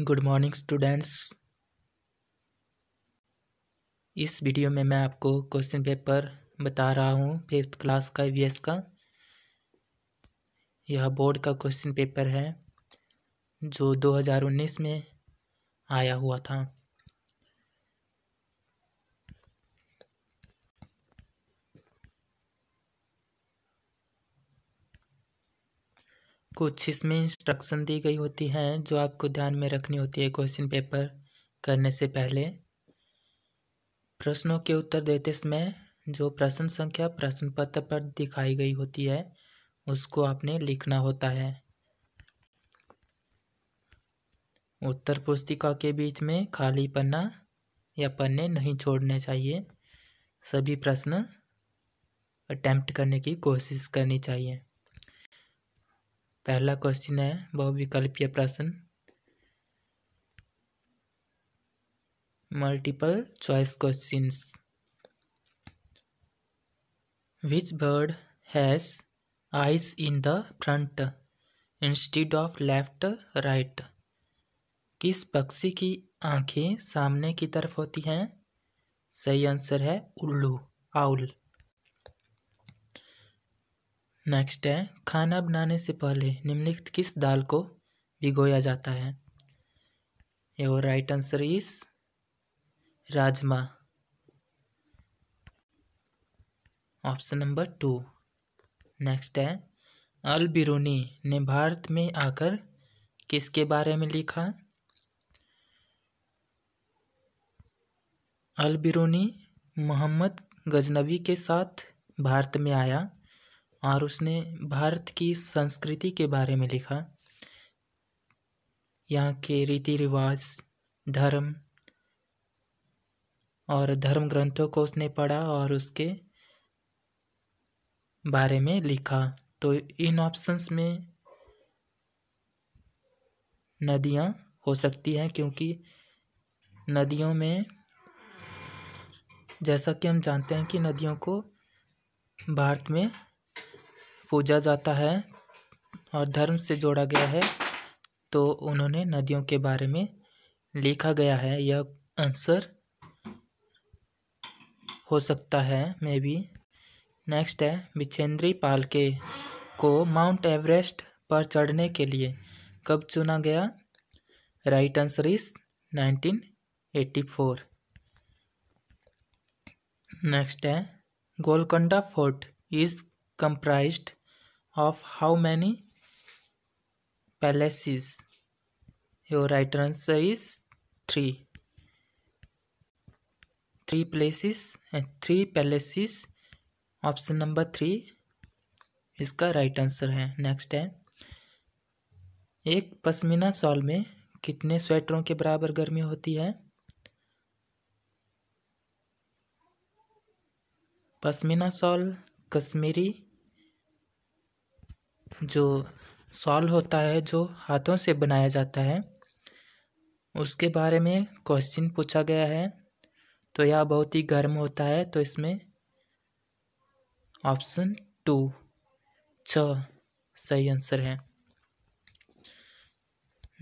Good morning students इस वीडियो में मैं आपको क्वेश्चन पेपर बता रहा हूँ फिफ्थ क्लास का वी का यह बोर्ड का क्वेश्चन पेपर है जो 2019 में आया हुआ था कुछ इसमें इंस्ट्रक्शन दी गई होती हैं जो आपको ध्यान में रखनी होती है क्वेश्चन पेपर करने से पहले प्रश्नों के उत्तर देते समय जो प्रश्न संख्या प्रश्न पत्र पर दिखाई गई होती है उसको आपने लिखना होता है उत्तर पुस्तिका के बीच में खाली पन्ना या पन्ने नहीं छोड़ने चाहिए सभी प्रश्न अटैम्प्ट करने की कोशिश करनी चाहिए पहला क्वेश्चन है बहुविकल्पीय प्रश्न multiple choice question which bird has eyes in the front instead of left right किस पक्षी की आंखें सामने की तरफ होती हैं सही आंसर है उल्लू आउल नेक्स्ट है खाना बनाने से पहले निम्नलिखित किस दाल को भिगोया जाता है your right answer is rajma option number two next है अल बिरूनी ने भारत में आकर किसके बारे में लिखा अल बिरूनी मोहम्मद गजनवी के साथ भारत में आया और उसने भारत की संस्कृति के बारे में लिखा यहाँ के रीति रिवाज धर्म और धर्म ग्रंथों को उसने पढ़ा और उसके बारे में लिखा तो इन ऑप्शंस में नदियाँ हो सकती हैं क्योंकि नदियों में जैसा कि हम जानते हैं कि नदियों को भारत में पूजा जाता है और धर्म से जोड़ा गया है तो उन्होंने नदियों के बारे में लिखा गया है यह आंसर हो सकता है मे बी नेक्स्ट है बिछेंद्री पाल के को माउंट एवरेस्ट पर चढ़ने के लिए कब चुना गया राइट आंसर इज 1984 नेक्स्ट है Golconda fort is comprised of how many palaces? Your right answer is three three palaces and 3 palaces. Option number three इसका राइट आंसर है नेक्स्ट है एक पश्मीना शॉल में कितने स्वेटरों के बराबर गर्मी होती है पश्मीना शॉल कश्मीरी जो सॉल होता है जो हाथों से बनाया जाता है उसके बारे में क्वेश्चन पूछा गया है तो यह बहुत ही गर्म होता है तो इसमें ऑप्शन टू छ सही आंसर है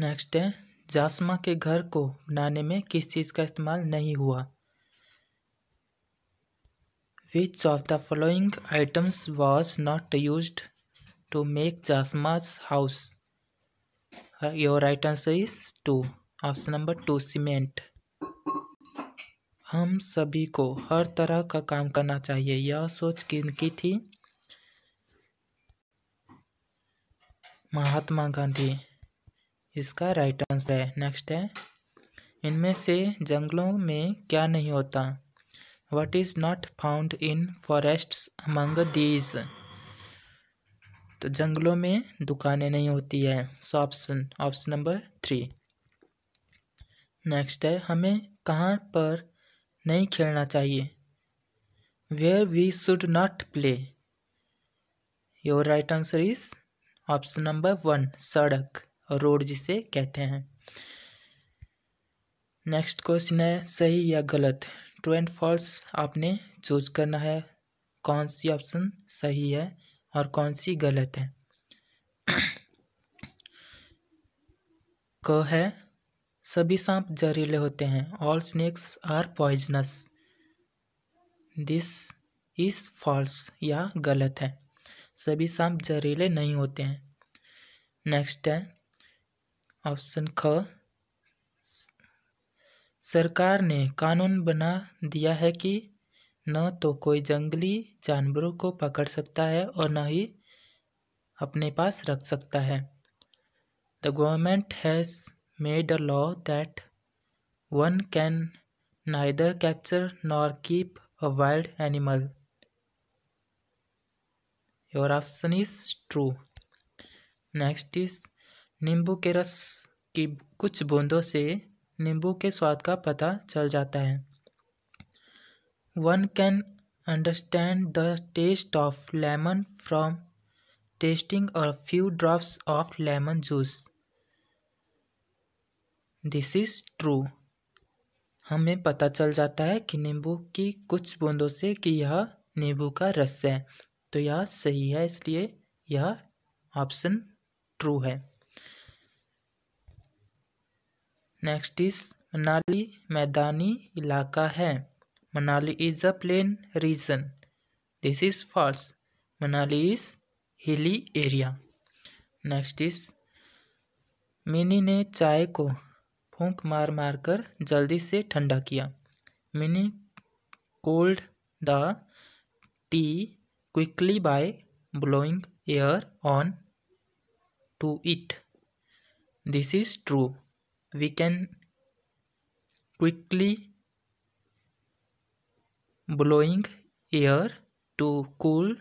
नेक्स्ट है जासमा के घर को बनाने में किस चीज़ का इस्तेमाल नहीं हुआ which of the following items was not use to make Jasma's house? Uh, your right answer is two. Option number two cement हम सभी को हर तरह का काम करना चाहिए यह सोच किन की थी महात्मा गांधी इसका राइट आंसर है नेक्स्ट है इनमें से जंगलों में क्या नहीं होता what is not found in forests among these तो जंगलों में दुकानें नहीं होती है so option option number three next है हमें कहाँ पर नहीं खेलना चाहिए where we should not play your right answer is option number one सड़क रोड जिसे कहते हैं नेक्स्ट क्वेश्चन है सही या गलत ट्रू एंड फॉल्स आपने चूज करना है कौन सी ऑप्शन सही है और कौन सी गलत है क है सभी सांप जहरीले होते हैं all snakes are poisonous this is false या गलत है सभी सांप जहरीले नहीं होते हैं नेक्स्ट है ऑप्शन ख सरकार ने कानून बना दिया है कि न तो कोई जंगली जानवरों को पकड़ सकता है और न ही अपने पास रख सकता है the government has made a law that one can neither capture nor keep a wild animal your option is true next is नींबू के रस की कुछ बूंदों से नींबू के स्वाद का पता चल जाता है one can understand the taste of lemon from tasting और few drops of lemon juice this is true हमें पता चल जाता है कि नींबू की कुछ बूंदों से कि यह नींबू का रस है तो यह सही है इसलिए यह ऑप्शन ट्रू है नेक्स्ट इज़ मनाली मैदानी इलाका है Manali is a plain region. This is false. Manali is hilly area. Next इस मिनी ने चाय को फूंक मार मार कर जल्दी से ठंडा किया Mini cold the tea quickly by blowing air on to it this is true we can quickly blowing air to cool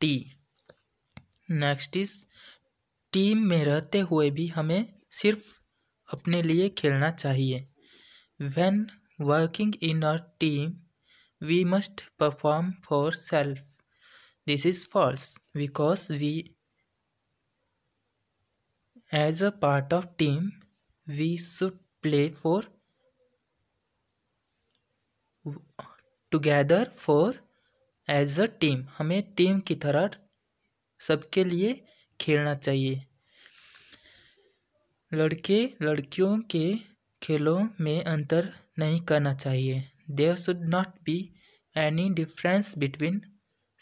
tea next is team में रहते हुए भी हमें सिर्फ अपने लिए खेलना चाहिए when working in a team we must perform for self this is false because we as a part of team we should play for together for as a team हमें टीम की तरह सबके लिए खेलना चाहिए लड़के लड़कियों के खेलों में अंतर नहीं करना चाहिए there should not be any difference between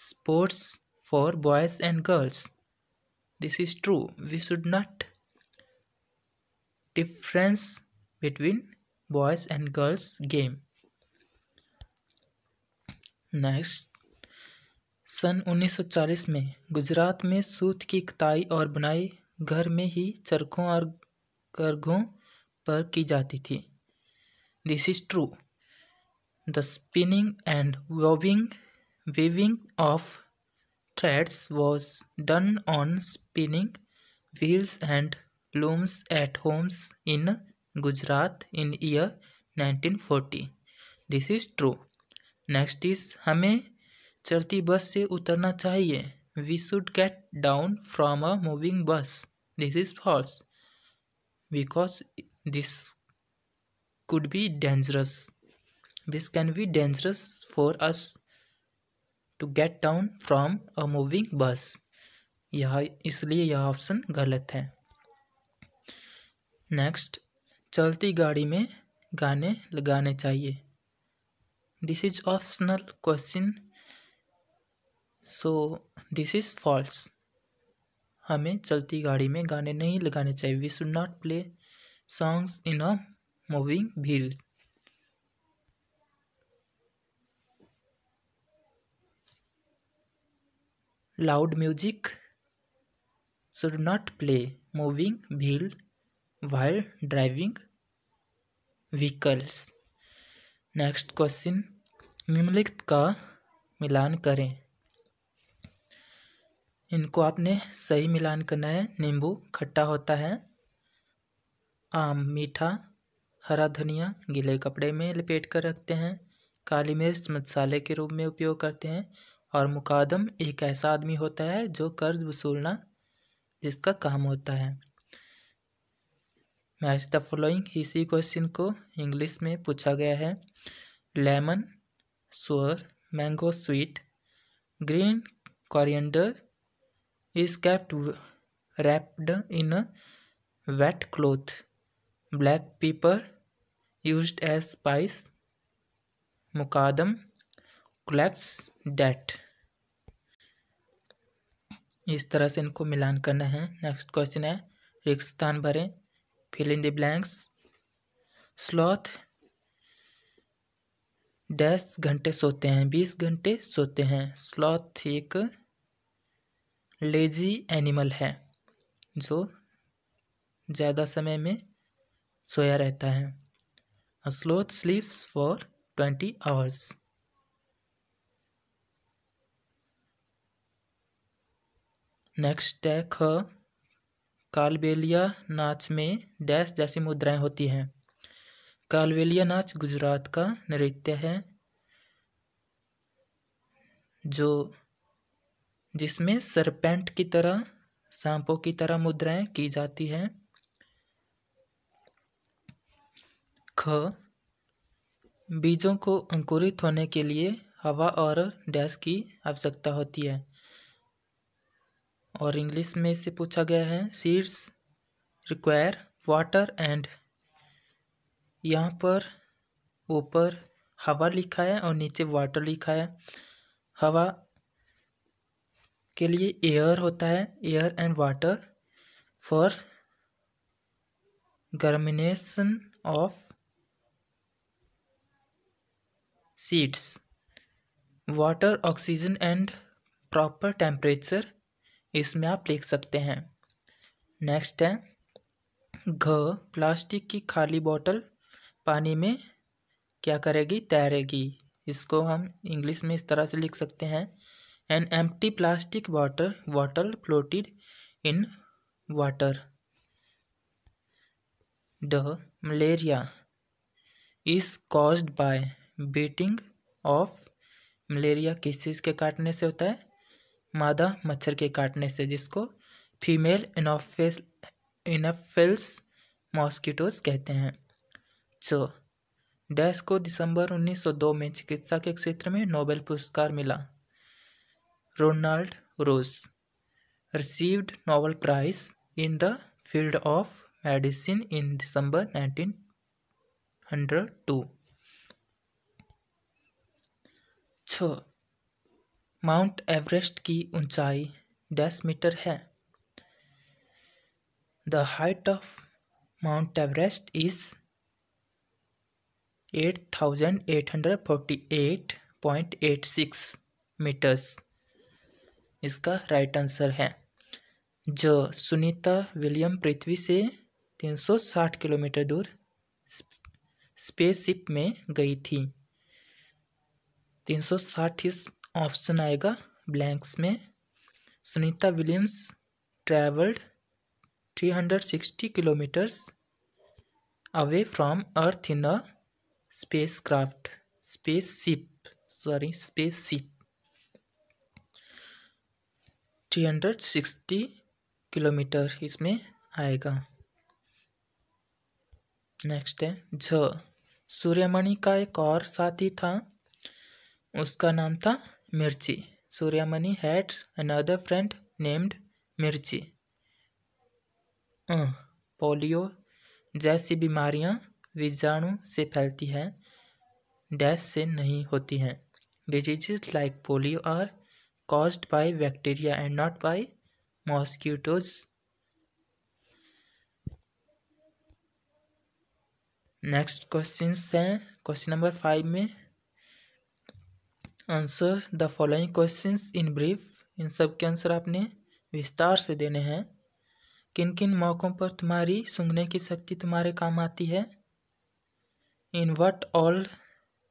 sports for boys and girls this is true we should not difference between boys and girls game next सन 1940 में गुजरात में सूत की कताई और बुनाई घर में ही चरखों और करघों पर की जाती थी this is true the spinning and weaving weaving of threads was done on spinning wheels and looms at homes in Gujarat in year nineteen forty this is true next is हमें चलती बस से उतरना चाहिए we should get down from a moving bus this is false because this could be dangerous this can be dangerous for us to get down from a moving bus यह इसलिए यह option गलत है नेक्स्ट चलती गाड़ी में गाने लगाने चाहिए this is optional question so this is false हमें चलती गाड़ी में गाने नहीं लगाने चाहिए we should not play songs in a moving wheel loud music should not play moving wheel while driving vehicles next question निम्नलिखित का मिलान करें इनको आपने सही मिलान करना है नींबू खट्टा होता है आम मीठा हरा धनिया गीले कपड़े में लपेट कर रखते हैं काली मिर्च मसाले के रूप में उपयोग करते हैं और मुकादम एक ऐसा आदमी होता है जो कर्ज वसूलना जिसका काम होता है मैच द फॉलोइंग इसी क्वेश्चन को इंग्लिश में पूछा गया है lemon sour, mango sweet. Green coriander is kept wrapped in a wet cloth. Black pepper used as spice. Mukadam collects that इस तरह से इनको मिलान करना है नेक्स्ट क्वेश्चन है रिक्त स्थान भरें fill in the blanks sloth दस घंटे सोते हैं बीस घंटे सोते हैं स्लॉथ एक लेजी एनिमल है जो ज़्यादा समय में सोया रहता है sloth sleeps for twenty hours next है ख कालबेलिया नाच में डैश जैसी मुद्राएं होती हैं तालवेलिया नाच गुजरात का नृत्य है जो जिसमें सरपेंट की तरह सांपों की तरह मुद्राएं की जाती हैं ख बीजों को अंकुरित होने के लिए हवा और डैश की आवश्यकता होती है और इंग्लिश में से पूछा गया है सीड्स रिक्वायर वाटर एंड यहाँ पर ऊपर हवा लिखा है और नीचे वाटर लिखा है हवा के लिए एयर होता है air and water for germination of seeds water oxygen and proper temperature इसमें आप लिख सकते हैं नेक्स्ट है घ प्लास्टिक की खाली बॉटल पानी में क्या करेगी तैरेगी इसको हम इंग्लिश में इस तरह से लिख सकते हैं an empty plastic water water floated in water the malaria is caused by beating of malaria किस चीज़ के काटने से होता है मादा मच्छर के काटने से जिसको फीमेल इनोफेस इनफेल्स मॉस्किटोज कहते हैं च डैश को दिसंबर 1902 में चिकित्सा के क्षेत्र में नोबेल पुरस्कार मिला Ronald Ross received Nobel prize in the field of medicine in December 1902. छ माउंट एवरेस्ट की ऊंचाई दस मीटर है the height of Mount Everest is eight thousand eight hundred forty eight point eight six metres इसका right answer है जो Sunita William पृथ्वी से 360 kilometre दूर स्पेसशिप में गई थी 360 इस ऑप्शन आएगा ब्लैंक्स में Sunita Williams travelled 360 kilometres away from earth in a spacecraft spaceship sorry hundred 360 kilometre इसमें आएगा नेक्स्ट है झ सूर्यमणि का एक और साथी था उसका नाम था Mirchi Suryamani had another friend named Mirchi um, polio जैसी बीमारियां बीजाणु से फैलती है डैश से नहीं होती हैं disease like polio are cause by bacteria and not by mosquitoes next question हैं क्वेश्चन नंबर फाइव में answer the following question in brief इन सब के आंसर आपने विस्तार से देने हैं किन किन मौक़ों पर तुम्हारी सूंघने की शक्ति तुम्हारे काम आती है in what all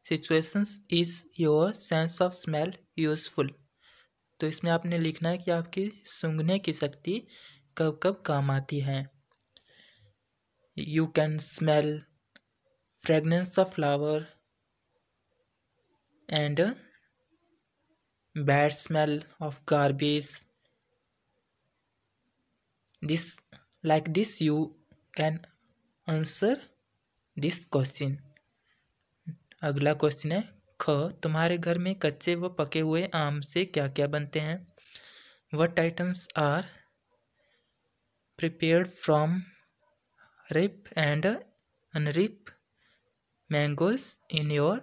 situations is your sense of smell useful तो इसमें आपने लिखना है कि आपकी सूंघने की शक्ति कब कब काम आती है you can smell fragrance of flower and bad smell of garbage this like this you can answer this question अगला क्वेश्चन है ख तुम्हारे घर में कच्चे व पके हुए आम से क्या क्या बनते हैं what items are prepared from ripe and unripe mangoes in your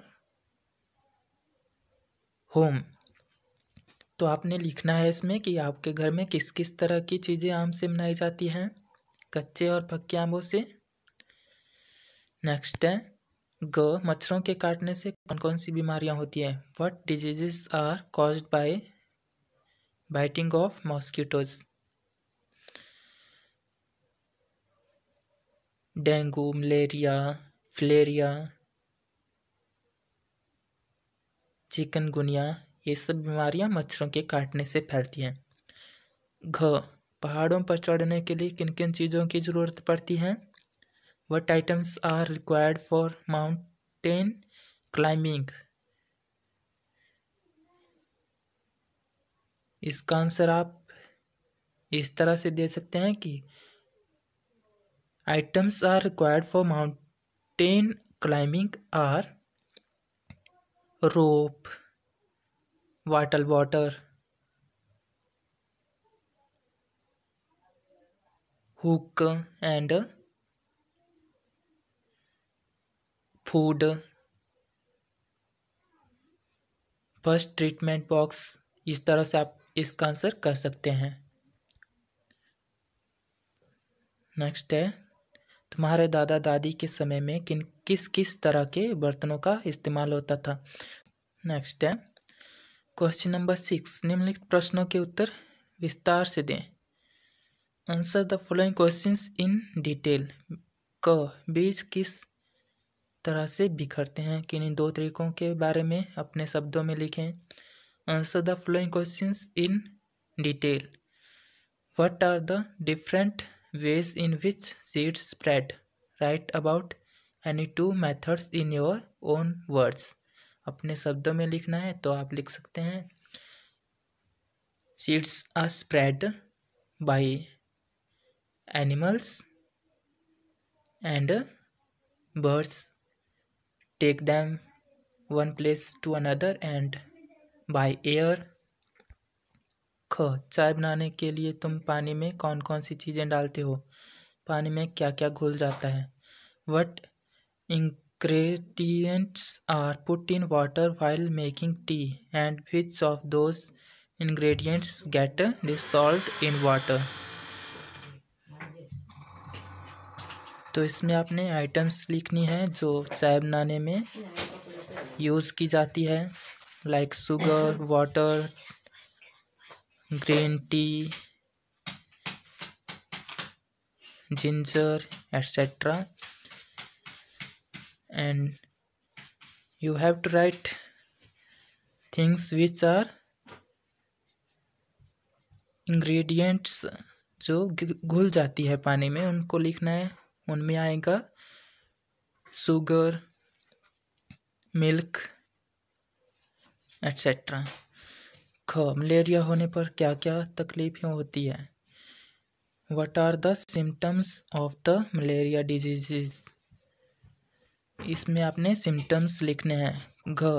home तो आपने लिखना है इसमें कि आपके घर में किस किस तरह की चीज़ें आम से बनाई जाती हैं कच्चे और पक्के आमों से नेक्स्ट है ग मच्छरों के काटने से कौन कौन सी बीमारियां होती हैं what diseases are cause by biting of mosquitoes dengue malaria filaria chikungunya ये सब बीमारियां मच्छरों के काटने से फैलती हैं घ पहाड़ों पर चढ़ने के लिए किन किन चीज़ों की ज़रूरत पड़ती है What items are required for mountain climbing? इसका आंसर आप इस तरह से दे सकते हैं कि items are required for mountain climbing are rope water water hook and food first treatment box इस तरह से आप इसका आंसर कर सकते हैं नेक्स्ट है तुम्हारे दादा दादी के समय में किन किस किस तरह के बर्तनों का इस्तेमाल होता था नेक्स्ट है क्वेश्चन नंबर सिक्स निम्नलिखित प्रश्नों के उत्तर विस्तार से दें answer the following questions in detail क बीज किस तरह से बिखरते हैं इन दो तरीकों के बारे में अपने शब्दों में लिखें answer the following question in detail what are the different ways in which seeds spread write about any two methods in your own words अपने शब्दों में लिखना है तो आप लिख सकते हैं seeds are spread by animals and birds take them one place to another and by air ख चाय बनाने के लिए तुम पानी में कौन कौन सी चीज़ें डालते हो पानी में क्या क्या घुल जाता है what ingredients are put in water while making tea and which of those ingredients get this salt in water तो इसमें आपने आइटम्स लिखनी है जो चाय बनाने में यूज़ की जाती है like sugar water green tea ginger etcetera and you have to write things which are ingredients जो घुल जाती है पानी में उनको लिखना है उनमें आएगा सुगर मिल्क एट्सेट्रा ख मलेरिया होने पर क्या क्या तकलीफ़ें होती है what are the symptoms of the malaria disease इसमें आपने सिम्टम्स लिखने हैं घ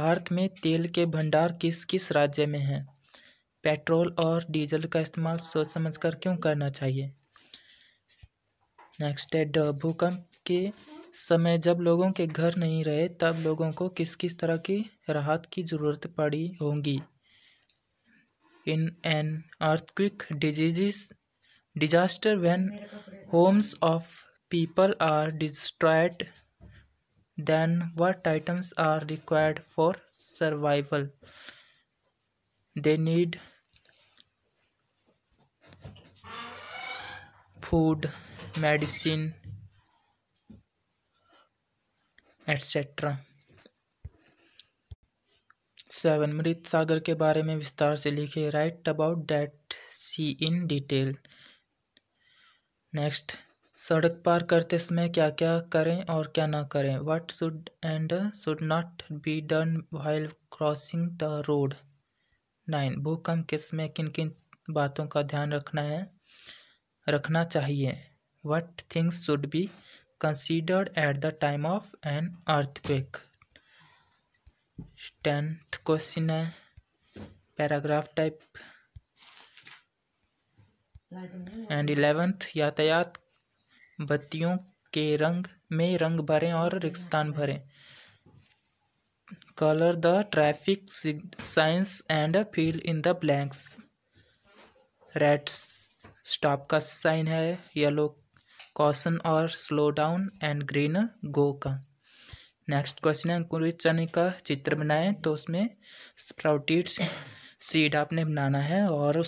भारत में तेल के भंडार किस किस राज्य में हैं पेट्रोल और डीजल का इस्तेमाल सोच समझ कर क्यों करना चाहिए नेक्स्ट है uh, भूकंप के समय जब लोगों के घर नहीं रहे तब लोगों को किस किस तरह की राहत की ज़रूरत पड़ी होगी in an earthquake diseases disaster when homes of people are destroyed then what items are required for survival they need food medicine etcetera seven मृत सागर के बारे में विस्तार से लिखे write about that sea in detail next सड़क पार करते समय क्या क्या करें और क्या ना करें what should and should not be done while crossing the road nine भूकंप के समय किन किन बातों का ध्यान रखना है रखना चाहिए what things should be considered at the time of an earthquake. Tenth question है पैराग्राफ टाइप एंड इलेवेंथ यातायात बत्तियों के रंग में रंग भरें और रिक्स्तान भरें colour the traffic signs and fill in the blanks red stop का साइन है येलो कॉशन और slow down and green go का नेक्स्ट क्वेश्चन है अंकुरित चने का चित्र बनाएं तो उसमें स्प्राउटेड सीड आपने बनाना है और